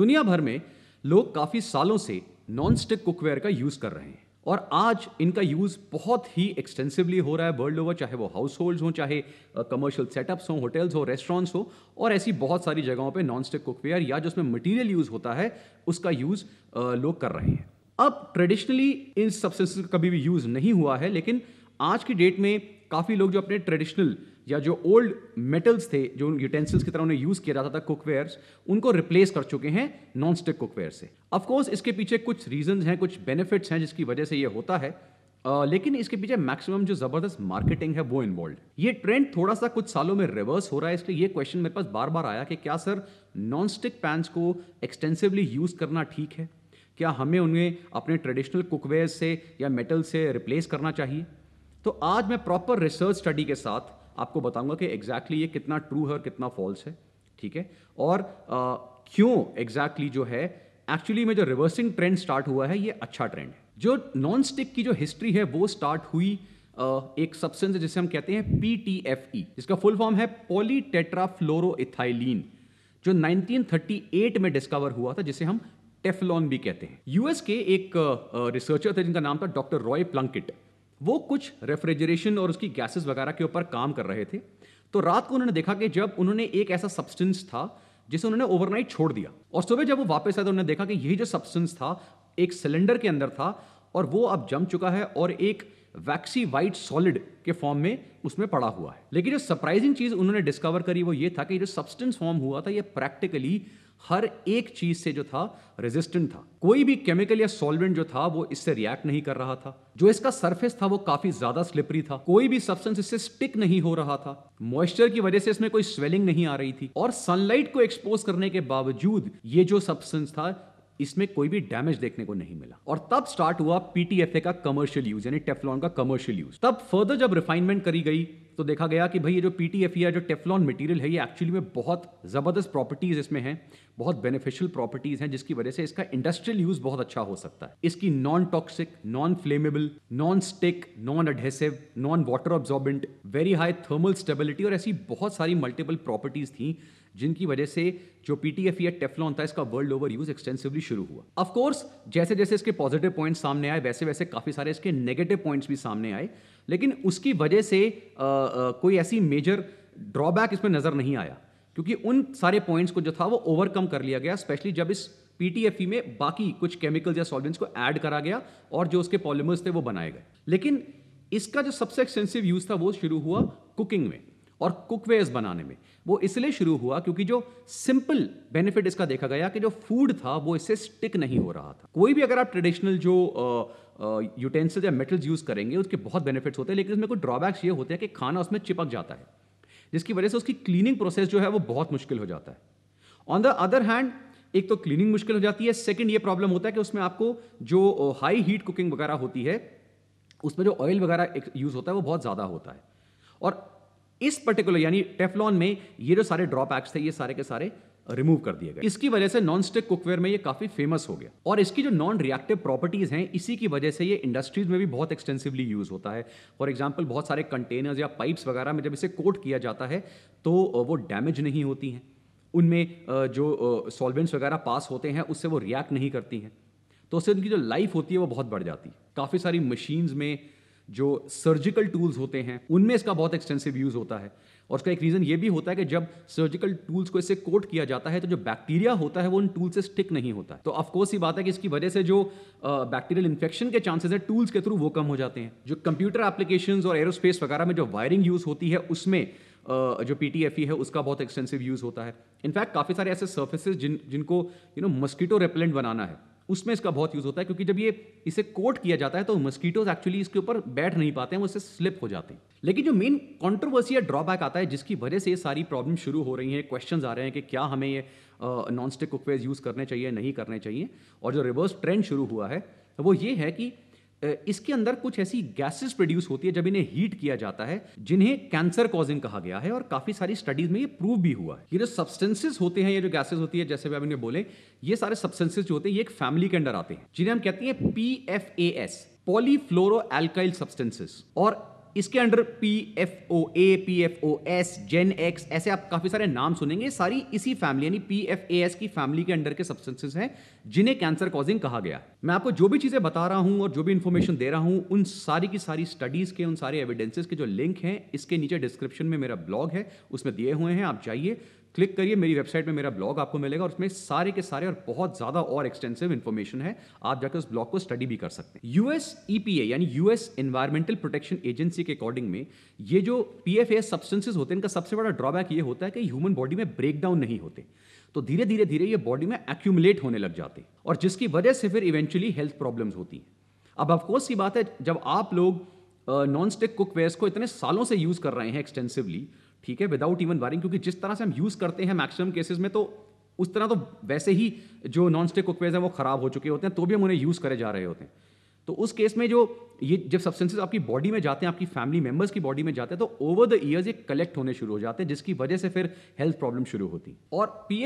दुनिया भर में लोग काफ़ी सालों से नॉन स्टिक कुकवेयर का यूज़ कर रहे हैं और आज इनका यूज़ बहुत ही एक्सटेंसिवली हो रहा है वर्ल्ड ओवर चाहे वो हाउस होल्ड हो चाहे कमर्शियल सेटअप्स हों होटल्स हो रेस्टोरेंट्स हो और ऐसी बहुत सारी जगहों पे नॉन स्टिक कुकवेयर या जिसमें मटेरियल यूज़ होता है उसका यूज़ लोग कर रहे हैं अब ट्रेडिशनली इन सब्सटेंसेस का कभी भी यूज़ नहीं हुआ है लेकिन आज की डेट में काफ़ी लोग जो अपने ट्रेडिशनल या जो ओल्ड मेटल्स थे जो उन यूटेंसिल्स की तरह उन्हें यूज़ किया जाता था कुकवेयर्स उनको रिप्लेस कर चुके हैं नॉन स्टिक कुकवेयर से अफकोर्स इसके पीछे कुछ रीजन हैं कुछ बेनिफिट्स हैं जिसकी वजह से ये होता है आ, लेकिन इसके पीछे मैक्सिमम जो जबरदस्त मार्केटिंग है वो इन्वॉल्व ये ट्रेंड थोड़ा सा कुछ सालों में रिवर्स हो रहा है इसलिए ये क्वेश्चन मेरे पास बार बार आया कि क्या सर नॉन स्टिक पैंस को एक्सटेंसिवली यूज करना ठीक है क्या हमें उन्हें अपने ट्रेडिशनल कुकवेयर से या मेटल से रिप्लेस करना चाहिए तो आज मैं प्रॉपर रिसर्च स्टडी के साथ आपको बताऊंगा कि एग्जैक्टली exactly ये कितना ट्रू है और कितना फॉल्स है ठीक है और आ, क्यों एग्जैक्टली exactly जो है एक्चुअली में जो रिवर्सिंग ट्रेंड स्टार्ट हुआ है ये अच्छा ट्रेंड है जो नॉन स्टिक की जो हिस्ट्री है वो स्टार्ट हुई आ, एक सब्सटेंस जिसे हम कहते हैं पी टी एफ ई जिसका फुल फॉर्म है पोली पॉलीटेट्राफ्लोरोइथाइलीन जो 1938 में डिस्कवर हुआ था जिसे हम टेफलॉन भी कहते हैं यूएस के एक रिसर्चर थे जिनका नाम था डॉक्टर रॉय प्लंकिट वो कुछ रेफ्रिजरेशन और उसकी गैसेस वगैरह के ऊपर काम कर रहे थे तो रात को उन्होंने देखा कि जब उन्होंने एक ऐसा सब्सटेंस था जिसे उन्होंने ओवरनाइट छोड़ दिया और सुबह जब वो वापस आए तो उन्होंने देखा कि यही जो सब्सटेंस था एक सिलेंडर के अंदर था और वो अब जम चुका है और एक वैक्सी वाइट सॉलिड के फॉर्म में उसमें पड़ा हुआ है लेकिन जो सरप्राइजिंग चीज़ उन्होंने डिस्कवर करी वो ये था कि जो सब्सटेंस फॉर्म हुआ था ये प्रैक्टिकली हर एक चीज से जो था रेजिस्टेंट था कोई भी केमिकल या सॉल्वेंट जो था वो इससे रिएक्ट नहीं कर रहा था जो इसका सरफेस था वो काफी ज्यादा स्लिपरी था कोई भी सब्सटेंस इससे स्टिक नहीं हो रहा था मॉइस्चर की वजह से इसमें कोई स्वेलिंग नहीं आ रही थी और सनलाइट को एक्सपोज करने के बावजूद ये जो सब्सटेंस था इसमें कोई भी डैमेज देखने को नहीं मिला और तब स्टार्ट हुआ पीटीएफए का कमर्शियल यूज यानी टेफलॉन का कमर्शियल यूज तब फर्दर जब रिफाइनमेंट करी गई तो देखा गया कि भाई ये जो पी टी एफ या जो टेफलॉन मटेरियल है ये एक्चुअली में बहुत ज़बरदस्त प्रॉपर्टीज़ इसमें हैं बहुत बेनिफिशियल प्रॉपर्टीज़ हैं जिसकी वजह से इसका इंडस्ट्रियल यूज़ बहुत अच्छा हो सकता है इसकी non toxic non flammable non stick non adhesive non water absorbent very high thermal stability और ऐसी बहुत सारी मल्टीपल प्रॉपर्टीज़ थी जिनकी वजह से जो पी टी एफ या टेफलॉन था इसका वर्ल्ड ओवर यूज एक्सटेंसिवली शुरू हुआ ऑफ जैसे जैसे इसके पॉजिटिव पॉइंट्स सामने आए वैसे वैसे काफी सारे इसके नेगेटिव पॉइंट्स भी सामने आए लेकिन उसकी वजह से आ, आ, कोई ऐसी मेजर ड्रॉबैक इसमें नज़र नहीं आया क्योंकि उन सारे पॉइंट्स को जो था वो ओवरकम कर लिया गया स्पेशली जब इस पीटीएफई e में बाकी कुछ केमिकल्स या सॉल्वेंट्स को ऐड करा गया और जो उसके पॉलीमर्स थे वो बनाए गए लेकिन इसका जो सबसे एक्सटेंसिव यूज़ था वो शुरू हुआ कुकिंग में और कुकवेज बनाने में वो इसलिए शुरू हुआ क्योंकि जो सिंपल बेनिफिट इसका देखा गया कि जो फूड था वो इससे स्टिक नहीं हो रहा था कोई भी अगर आप ट्रेडिशनल जो यूटेंसिल्स या मेटल्स यूज़ करेंगे उसके बहुत बेनिफिट्स होते हैं लेकिन उसमें कुछ ड्रॉबैक्स ये होते हैं कि खाना उसमें चिपक जाता है जिसकी वजह से उसकी क्लीनिंग प्रोसेस जो है वो बहुत मुश्किल हो जाता है ऑन द अदर हैंड एक तो क्लीनिंग मुश्किल हो जाती है सेकंड ये प्रॉब्लम होता है कि उसमें आपको जो हाई हीट कुकिंग वगैरह होती है उसमें जो ऑयल वगैरह यूज़ होता है वो बहुत ज़्यादा होता है और इस पर्टिकुलर यानी टेफलॉन में ये जो सारे ड्रॉबैक्स थे ये सारे के सारे रिमूव कर दिए गए इसकी वजह से नॉन स्टिक कुकवेयर में ये काफी फेमस हो गया और इसकी जो नॉन रिएक्टिव प्रॉपर्टीज हैं इसी की वजह से ये इंडस्ट्रीज में भी बहुत एक्सटेंसिवली यूज होता है फॉर एग्जाम्पल बहुत सारे कंटेनर्स या पाइप्स वगैरह में जब इसे कोट किया जाता है तो वो डैमेज नहीं होती हैं उनमें जो सॉल्वेंट्स वगैरह पास होते हैं उससे वो रिएक्ट नहीं करती हैं तो उससे उनकी जो लाइफ होती है वो बहुत बढ़ जाती है काफ़ी सारी मशीन्स में जो सर्जिकल टूल्स होते हैं उनमें इसका बहुत एक्सटेंसिव यूज़ होता है और उसका एक रीज़न ये भी होता है कि जब सर्जिकल टूल्स को इससे कोट किया जाता है तो जो बैक्टीरिया होता है वो उन टूल से स्टिक नहीं होता है तो ऑफकोर्स ये बात है कि इसकी वजह से जो बैक्टीरियल इन्फेक्शन के चांसेस है टूल्स के थ्रू वो कम हो जाते हैं जो कंप्यूटर एप्लीकेशन और एरोस्पेस वगैरह में जो वायरिंग यूज़ होती है उसमें Uh, जो पी e है उसका बहुत एक्सटेंसिव यूज़ होता है इनफैक्ट काफ़ी सारे ऐसे सर्फेसेज जिन जिनको यू नो मस्कीटो रेपेलेंट बनाना है उसमें इसका बहुत यूज़ होता है क्योंकि जब ये इसे कोट किया जाता है तो मस्कीटोज एक्चुअली इसके ऊपर बैठ नहीं पाते हैं वो इससे स्लिप हो जाते हैं लेकिन जो मेन कॉन्ट्रोवर्सी या ड्रॉबैक आता है जिसकी वजह से ये सारी प्रॉब्लम शुरू हो रही हैं क्वेश्चन आ रहे हैं कि क्या हमें ये नॉन स्टिक कुकवेज यूज़ करने चाहिए नहीं करने चाहिए और जो रिवर्स ट्रेंड शुरू हुआ है वो ये है कि इसके अंदर कुछ ऐसी गैसेस प्रोड्यूस होती है जब इन्हें हीट किया जाता है जिन्हें कैंसर कॉजिंग कहा गया है और काफी सारी स्टडीज में ये प्रूव भी हुआ है ये जो सब्सटेंसेस होते हैं ये जो गैसेस होती है जैसे भी अभी इन्हें बोले ये सारे सब्सटेंसेस जो होते हैं ये एक फैमिली के अंदर आते हैं जिन्हें हम कहते हैं P F A S polyfluoro alkyl substances और इसके under P F O A P F O S GenX ऐसे आप काफ़ी सारे नाम सुनेंगे सारी इसी फैमिली यानी पी एफ ए एस की फैमिली के अंडर के सब्सटेंसेस हैं जिन्हें कैंसर कॉजिंग कहा गया मैं आपको जो भी चीज़ें बता रहा हूं और जो भी इंफॉर्मेशन दे रहा हूं उन सारी की सारी स्टडीज़ के उन सारे एविडेंसेस के जो लिंक हैं इसके नीचे डिस्क्रिप्शन में मेरा ब्लॉग है उसमें दिए हुए हैं आप जाइए क्लिक करिए मेरी वेबसाइट में मेरा ब्लॉग आपको मिलेगा और उसमें सारे के सारे और बहुत ज़्यादा और एक्सटेंसिव इन्फॉर्मेशन है आप जाकर उस ब्लॉग को स्टडी भी कर सकते हैं यूएस ईपीए e यानी यूएस एनवायरमेंटल प्रोटेक्शन एजेंसी के अकॉर्डिंग में ये जो पी एफ सब्सटेंसेज होते हैं इनका सबसे बड़ा ड्रॉबैक ये होता है कि ह्यूमन बॉडी में ब्रेकडाउन नहीं होते तो धीरे धीरे धीरे ये बॉडी में एक्यूमुलेट होने लग जाते और जिसकी वजह से फिर इवेंचुअली हेल्थ प्रॉब्लम्स होती हैं अब ऑफकोर्स ये बात है जब आप लोग नॉन स्टिक कुक वेयर्स को इतने सालों से यूज़ कर रहे हैं एक्सटेंसिवली ठीक है विदाउट इवन वायरिंग क्योंकि जिस तरह से हम यूज़ करते हैं मैक्सिमम केसेस में तो उस तरह तो वैसे ही जो नॉन स्टिक कुकवेज हैं वो ख़राब हो चुके होते हैं तो भी हम उन्हें यूज़ करे जा रहे होते हैं तो उस केस में जो ये जब सब्सटेंसेस आपकी बॉडी में जाते हैं आपकी फैमिली मेंबर्स की बॉडी में जाते हैं तो ओवर द ईयर्स ये कलेक्ट होने शुरू हो जाते हैं जिसकी वजह से फिर हेल्थ प्रॉब्लम शुरू होती और पी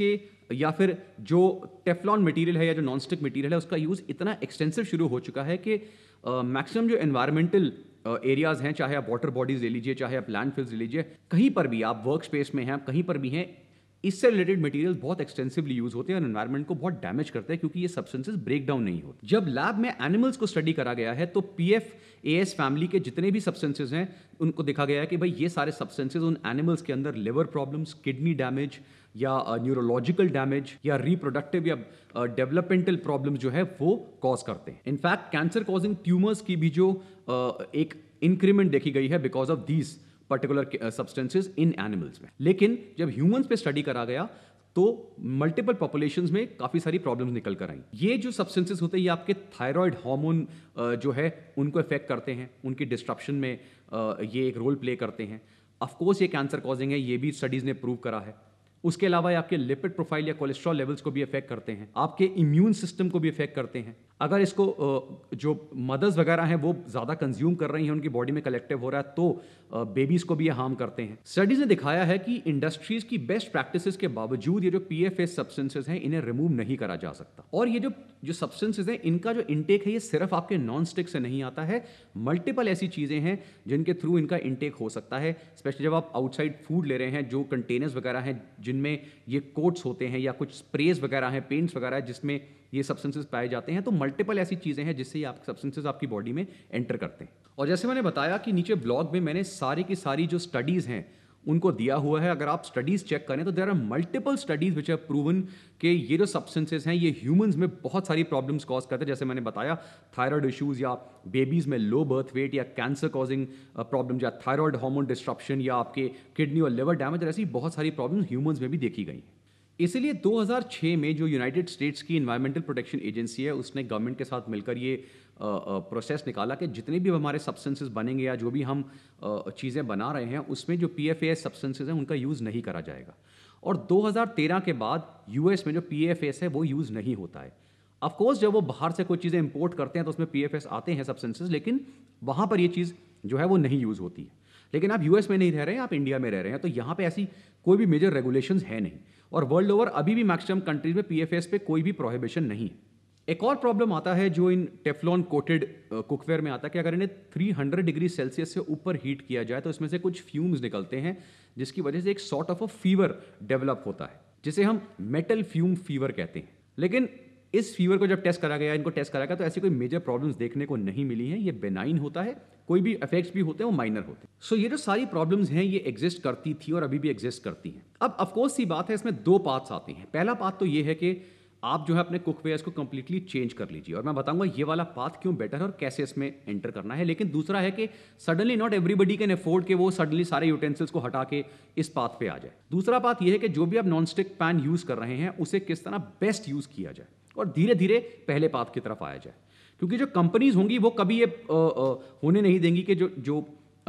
के या फिर जो टेफलॉन मटेरियल है या जो नॉन स्टिक मटेरियल है उसका यूज़ इतना एक्सटेंसिव शुरू हो चुका है कि मैक्सिमम uh, जो एन्वायरमेंटल एरियाज़ हैं चाहे आप वाटर बॉडीज़ ले लीजिए चाहे आप लैंड ले लीजिए कहीं पर भी आप वर्क स्पेस में हैं आप कहीं पर भी हैं इससे रिलेटेड मटेरियल बहुत एक्सटेंसिवली यूज होते हैं और एनवायरमेंट को बहुत डैमेज करते हैं क्योंकि ये सब्सटेंसेस ब्रेक डाउन नहीं होते जब लैब में एनिमल्स को स्टडी करा गया है तो P F A S family के जितने भी सब्सटेंसेज हैं उनको देखा गया है कि भाई ये सारे सब्सटेंसेज उन एनिमल्स के अंदर लिवर प्रॉब्लम्स किडनी डैमेज या न्यूरोलॉजिकल uh, डैमेज या रिप्रोडक्टिव या डेवलपमेंटल uh, प्रॉब्लम जो है वो कॉज करते हैं इनफैक्ट कैंसर कॉजिंग ट्यूमर्स की भी जो uh, एक इंक्रीमेंट देखी गई है because of these particular substances in animals में लेकिन जब ह्यूमंस पे स्टडी करा गया तो मल्टीपल पॉपुलेशन में काफ़ी सारी प्रॉब्लम्स निकल कर आई ये जो सब्सटेंसेस होते हैं ये आपके थायराइड हार्मोन जो है उनको इफेक्ट करते हैं उनकी डिस्ट्रप्शन में ये एक रोल प्ले करते हैं ऑफ कोर्स ये कैंसर कॉजिंग है ये भी स्टडीज़ ने प्रूव करा है उसके अलावा आपके लिपिड प्रोफाइल या कोलेस्ट्रॉल लेवल्स को भी इफेक्ट करते हैं आपके इम्यून सिस्टम को भी इफेक्ट करते हैं अगर इसको जो मदर्स वगैरह हैं वो ज़्यादा कंज्यूम कर रही हैं उनकी बॉडी में कलेक्टिव हो रहा है तो बेबीज़ को भी ये हार्म करते हैं स्टडीज़ ने दिखाया है कि इंडस्ट्रीज़ की बेस्ट प्रैक्टिसेस के बावजूद ये जो पी एफ एस सब्सटेंसेज हैं इन्हें रिमूव नहीं करा जा सकता और ये जो जो सब्सटेंसेज हैं इनका जो इनटेक है ये सिर्फ आपके नॉन स्टिक से नहीं आता है मल्टीपल ऐसी चीज़ें हैं जिनके थ्रू इनका इनटेक हो सकता है स्पेशली जब आप आउटसाइड फूड ले रहे हैं जो कंटेनर्स वगैरह हैं जिनमें ये कोट्स होते हैं या कुछ स्प्रेज वगैरह हैं पेंट्स वगैरह है जिसमें ये सब्सटेंसेस पाए जाते हैं तो मल्टीपल ऐसी चीज़ें हैं जिससे ये आप सब्सटेंसेज आपकी बॉडी में एंटर करते हैं और जैसे मैंने बताया कि नीचे ब्लॉग में मैंने सारी की सारी जो स्टडीज़ हैं उनको दिया हुआ है अगर आप स्टडीज़ चेक करें तो there are multiple studies which have proven के ये जो सब्सटेंसेस हैं ये ह्यूमंस में बहुत सारी प्रॉब्लम्स कॉज करते हैं जैसे मैंने बताया थायराइड इश्यूज़ या बेबीज़ में लो बर्थ वेट या कैंसर कॉजिंग प्रॉब्लम या थायराइड हार्मोन डिस्ट्रप्शन या आपके किडनी और लिवर डैमेज और ऐसी बहुत सारी प्रॉब्लम ह्यूमन्स में भी देखी गई हैं इसीलिए 2006 में जो यूनाइटेड स्टेट्स की इन्वायरमेंटल प्रोटेक्शन एजेंसी है उसने गवर्नमेंट के साथ मिलकर ये प्रोसेस निकाला कि जितने भी हमारे सब्सटेंसेस बनेंगे या जो भी हम चीज़ें बना रहे हैं उसमें जो पी एफ एस सब्सटेंसेज हैं उनका यूज़ नहीं करा जाएगा और 2013 के बाद यूएस में जो पी एफ एस है वो यूज़ नहीं होता है अफकोर्स जब वो बाहर से कोई चीज़ें इम्पोर्ट करते हैं तो उसमें पी एफ एस आते हैं सब्सटेंसेज लेकिन वहाँ पर ये चीज़ जो है वो नहीं यूज़ होती है लेकिन आप यूएस में नहीं रह रहे हैं आप इंडिया में रह रहे हैं तो यहाँ पे ऐसी कोई भी मेजर रेगुलेशंस है नहीं और वर्ल्ड ओवर अभी भी मैक्सिमम कंट्रीज में पी एफ एस पे कोई भी प्रोहिबिशन नहीं है एक और प्रॉब्लम आता है जो इन टेफलॉन कोटेड कुकवेयर में आता है कि अगर इन्हें 300 डिग्री सेल्सियस से ऊपर हीट किया जाए तो इसमें से कुछ फ्यूम्स निकलते हैं जिसकी वजह से एक sort of a fever develop होता है जिसे हम मेटल फ्यूम फीवर कहते हैं लेकिन इस फीवर को जब टेस्ट करा गया इनको टेस्ट करा गया तो ऐसी कोई मेजर प्रॉब्लम्स देखने को नहीं मिली हैं ये बेनाइन होता है कोई भी इफेक्ट्स भी होते हैं वो माइनर होते हैं सो so, ये जो सारी प्रॉब्लम्स हैं ये एग्जिस्ट करती थी और अभी भी एग्जिस्ट करती हैं अब अफकोर्स सी बात है इसमें दो पार्ट्स आते हैं पहला पार्ट तो ये है कि आप जो है अपने कुकवेयर्स को कम्प्लीटली चेंज कर लीजिए और मैं बताऊंगा ये वाला पाथ क्यों बेटर है और कैसे इसमें एंटर करना है लेकिन दूसरा है कि suddenly not everybody can afford के वो सडनली सारे यूटेंसिल्स को हटा के इस पाथ पे आ जाए दूसरा बात ये है कि जो भी आप नॉन स्टिक पैन यूज़ कर रहे हैं उसे किस तरह बेस्ट यूज़ किया जाए और धीरे धीरे पहले पाथ की तरफ आया जाए क्योंकि जो कंपनीज होंगी वो कभी ये आ, आ, होने नहीं देंगी कि जो जो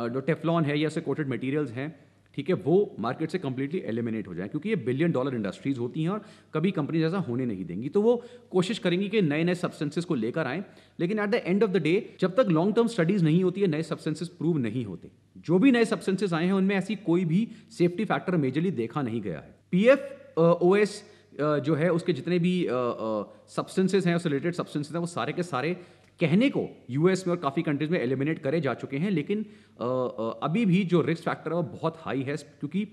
जो टेफलॉन है या कोटेड मटेरियल्स हैं ठीक है वो मार्केट से कंप्लीटली एलिमिनेट हो जाए क्योंकि ये बिलियन डॉलर इंडस्ट्रीज होती हैं और कभी कंपनीज ऐसा होने नहीं देंगी तो वो कोशिश करेंगी कि नए नए सब्सटेंसेस को लेकर आएं लेकिन at the end of the day जब तक लॉन्ग टर्म स्टडीज नहीं होती है नए सब्सटेंसेस प्रूव नहीं होते जो भी नए सब्सटेंसेस आए हैं उनमें ऐसी कोई भी सेफ्टी फैक्टर मेजरली देखा नहीं गया है पी एफ ओ एस जो है उसके जितने भी सब्सटेंसेज uh, uh, हैं उससे रिलेटेड सब्सटेंसेज हैं वो सारे के सारे कहने को यूएस में और काफ़ी कंट्रीज में एलिमिनेट करे जा चुके हैं लेकिन अभी भी जो रिस्क फैक्टर है वो बहुत हाई है क्योंकि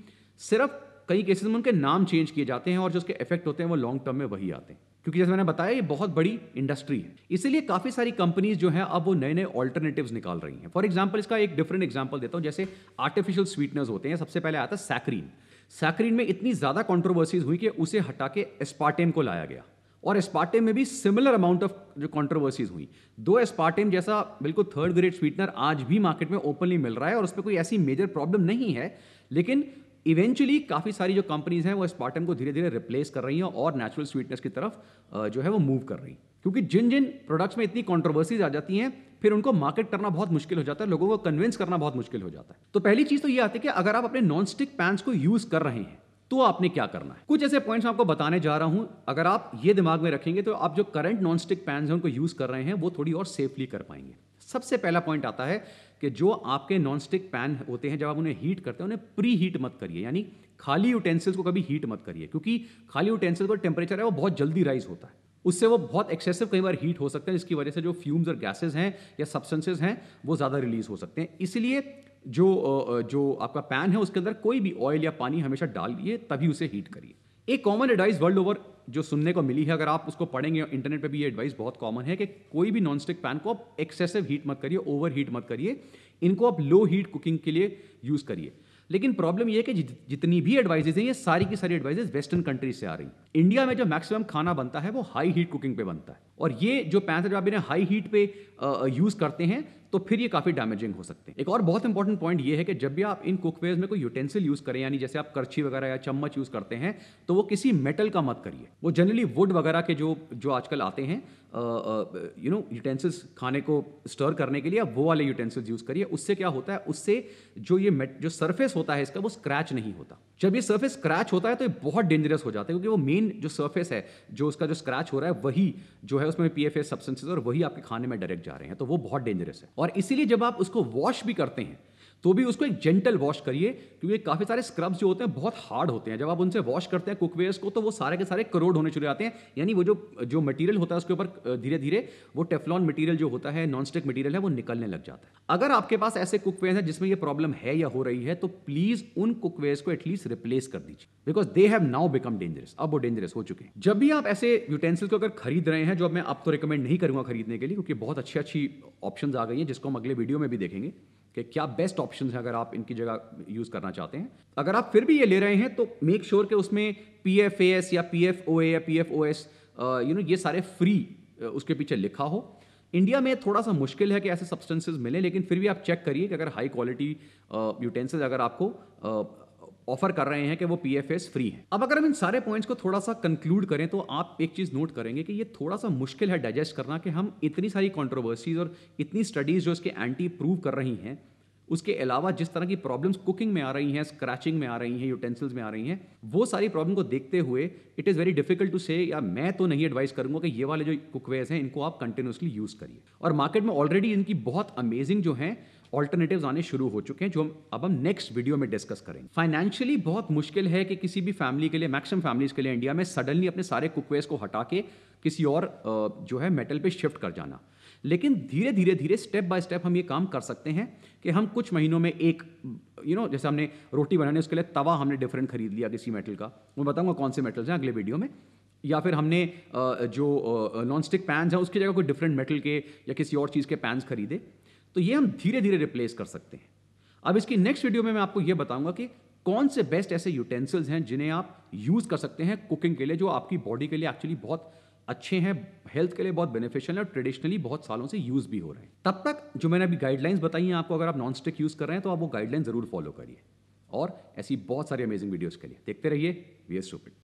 सिर्फ कई केसेस में उनके नाम चेंज किए जाते हैं और जो उसके इफेक्ट होते हैं वो लॉन्ग टर्म में वही आते हैं क्योंकि जैसे मैंने बताया ये बहुत बड़ी इंडस्ट्री है इसीलिए काफ़ी सारी कंपनीज जो है अब वो नए नए ऑल्टरनेटिव्स निकाल रही हैं फॉर एग्जाम्पल इसका एक डिफरेंट एग्जाम्पल देता हूँ जैसे आर्टिफिशियल स्वीटनर्स होते हैं सबसे पहले आता है सैक्रीन सैक्रीन में इतनी ज़्यादा कॉन्ट्रोवर्सीज हुई कि उसे हटा के एस्पार्टेम को लाया गया और एस्पार्टेम में भी सिमिलर अमाउंट ऑफ जो कॉन्ट्रोवर्सीज हुई दो एस्पार्टेम जैसा बिल्कुल थर्ड ग्रेड स्वीटनर आज भी मार्केट में ओपनली मिल रहा है और उस पर कोई ऐसी मेजर प्रॉब्लम नहीं है लेकिन इवेंचुअली काफ़ी सारी जो कंपनीज हैं वो एस्पार्टेम को धीरे धीरे रिप्लेस कर रही हैं और नेचुरल स्वीटनेस की तरफ जो है वो मूव कर रही क्योंकि जिन जिन प्रोडक्ट्स में इतनी कॉन्ट्रोवर्सीज आ जाती हैं फिर उनको मार्केट करना बहुत मुश्किल हो जाता है लोगों को कन्विंस करना बहुत मुश्किल हो जाता है तो पहली चीज़ तो ये आती है कि अगर आप अपने नॉन स्टिक पैंस को यूज़ कर रहे हैं तो आपने क्या करना है कुछ ऐसे पॉइंट्स आपको बताने जा रहा हूं अगर आप ये दिमाग में रखेंगे तो आप जो करंट नॉन स्टिक पैन हैं उनको यूज कर रहे हैं वो थोड़ी और सेफली कर पाएंगे सबसे पहला पॉइंट आता है कि जो आपके नॉन स्टिक पैन होते हैं जब आप उन्हें हीट करते हैं उन्हें प्री हीट मत करिए यानी खाली यूटेंसिल्स को कभी हीट मत करिए क्योंकि खाली यूटेंसिल का टेम्परेचर है वो बहुत जल्दी राइज होता है उससे वो बहुत एक्सेसिव कई बार हीट हो सकते हैं जिसकी वजह से जो फ्यूम्स और गैसेज हैं या सब्सटेंसेज हैं वो ज़्यादा रिलीज हो सकते हैं इसलिए जो जो आपका पैन है उसके अंदर कोई भी ऑयल या पानी हमेशा डालिए तभी उसे हीट करिए एक कॉमन एडवाइस वर्ल्ड ओवर जो सुनने को मिली है अगर आप उसको पढ़ेंगे इंटरनेट पे भी ये एडवाइस बहुत कॉमन है कि कोई भी नॉन स्टिक पैन को आप एक्सेसिव हीट मत करिए ओवर हीट मत करिए इनको आप लो हीट कुकिंग के लिए यूज़ करिए लेकिन प्रॉब्लम यह है कि जितनी भी एडवाइजेज हैं ये सारी की सारी एडवाइजेज वेस्टर्न कंट्रीज से आ रही हैं इंडिया में जो मैक्सिमम खाना बनता है वो हाई हीट कुकिंग पे बनता है और ये जो जो आप इन्हें हाई हीट पे यूज़ करते हैं तो फिर ये काफ़ी डैमेजिंग हो सकते हैं एक और बहुत इंपॉर्टेंट पॉइंट ये है कि जब भी आप इन कुकवेयर में कोई यूटेंसिल यूज़ करें यानी जैसे आप करछी वगैरह या चम्मच यूज़ करते हैं तो वो किसी मेटल का मत करिए वो जनरली वुड वगैरह के जो जो आजकल आते हैं यू नो यूटेंसिल्स खाने को स्टर करने के लिए वो वाले यूटेंसिल्स यूज़ करिए उससे क्या होता है उससे जो ये जो सरफेस होता है इसका वो स्क्रैच नहीं होता जब ये सरफेस स्क्रैच होता है तो ये बहुत डेंजरस हो जाता है क्योंकि वो मेन जो सरफेस है जो उसका जो स्क्रैच हो रहा है वही जो है उसमें पी एफ और वही आपके खाने में डायरेक्ट जा रहे हैं तो वो बहुत डेंजरस है और और इसीलिए जब आप उसको वॉश भी करते हैं तो भी उसको एक जेंटल वॉश करिए क्योंकि काफ़ी सारे स्क्रब्स जो होते हैं बहुत हार्ड होते हैं जब आप उनसे वॉश करते हैं कुकवेयर्स को तो वो सारे के सारे करोड़ होने चुके आते हैं यानी वो जो जो मटेरियल होता है उसके ऊपर धीरे धीरे वो टेफलॉन मटेरियल जो होता है नॉन स्टिक मटेरियल है वो निकलने लग जाता है अगर आपके पास ऐसे कुकवेयर हैं जिसमें ये प्रॉब्लम है या हो रही है तो प्लीज़ उन कुकवेयर्स को एटलीस्ट रिप्लेस कर दीजिए because they have now become dangerous अब वो डेंजरस हो चुके हैं जब भी आप ऐसे यूटेंसिल को अगर खरीद रहे हैं जो मैं आप तो रिकमेंड नहीं करूंगा खरीदने के लिए क्योंकि बहुत अच्छी अच्छी ऑप्शन आ गई हैं जिसको हम अगले वीडियो में भी देखेंगे कि क्या बेस्ट ऑप्शन है अगर आप इनकी जगह यूज़ करना चाहते हैं अगर आप फिर भी ये ले रहे हैं तो मेक श्योर sure कि उसमें पी एफ ए एस या पी एफ ओ ए या P F O S you know ये सारे फ्री उसके पीछे लिखा हो इंडिया में थोड़ा सा मुश्किल है कि ऐसे सब्सटेंसेज मिलें लेकिन फिर भी आप चेक करिए कि अगर हाई क्वालिटी यूटेंसिल्स अगर आपको uh, ऑफर कर रहे हैं कि वो पी फ्री है अब अगर हम इन सारे पॉइंट्स को थोड़ा सा कंक्लूड करें तो आप एक चीज़ नोट करेंगे कि ये थोड़ा सा मुश्किल है डाइजेस्ट करना कि हम इतनी सारी कॉन्ट्रोवर्सीज और इतनी स्टडीज़ जो इसके एंटी प्रूव कर रही हैं उसके अलावा जिस तरह की प्रॉब्लम्स कुकिंग में आ रही हैं स्क्रैचिंग में आ रही हैं यूटेंसिल्स में आ रही हैं वो सारी प्रॉब्लम को देखते हुए it is very difficult to say या मैं तो नहीं एडवाइस करूंगा कि ये वाले जो कुकवेयर्स हैं इनको आप कंटिन्यूसली यूज़ करिए और मार्केट में ऑलरेडी इनकी बहुत अमेजिंग जो हैं ऑल्टरनेटिव आने शुरू हो चुके हैं जो हम अब हम नेक्स्ट वीडियो में डिस्कस करेंगे फाइनेंशियली बहुत मुश्किल है कि किसी भी फैमिली के लिए मैक्सिमम फैमिलीज के लिए इंडिया में सडनली अपने सारे कुकवेयर्स को हटा के किसी और जो है मेटल पे शिफ्ट कर जाना लेकिन धीरे धीरे धीरे स्टेप बाय स्टेप हम ये काम कर सकते हैं कि हम कुछ महीनों में एक यू you नो know, जैसे हमने रोटी बनाने उसके लिए तवा हमने डिफरेंट खरीद लिया किसी मेटल का मैं बताऊँगा कौन से मेटल्स हैं अगले वीडियो में या फिर हमने जो नॉन स्टिक पैंस हैं उसकी जगह कोई डिफरेंट मेटल के या किसी और चीज़ के पैंस खरीदे तो ये हम धीरे धीरे रिप्लेस कर सकते हैं अब इसकी नेक्स्ट वीडियो में मैं आपको ये बताऊंगा कि कौन से बेस्ट ऐसे यूटेंसिल्स हैं जिन्हें आप यूज़ कर सकते हैं कुकिंग के लिए जो आपकी बॉडी के लिए एक्चुअली बहुत अच्छे हैं हेल्थ के लिए बहुत बेनिफिशियल है और ट्रेडिशनली बहुत सालों से यूज़ भी हो रहे हैं तब तक जो मैंने अभी गाइडलाइंस बताई हैं आपको अगर आप नॉन स्टिक यूज़ कर रहे हैं तो आप वो गाइडलाइन ज़रूर फॉलो करिए और ऐसी बहुत सारी अमेजिंग वीडियोज़ के लिए देखते रहिए वी एस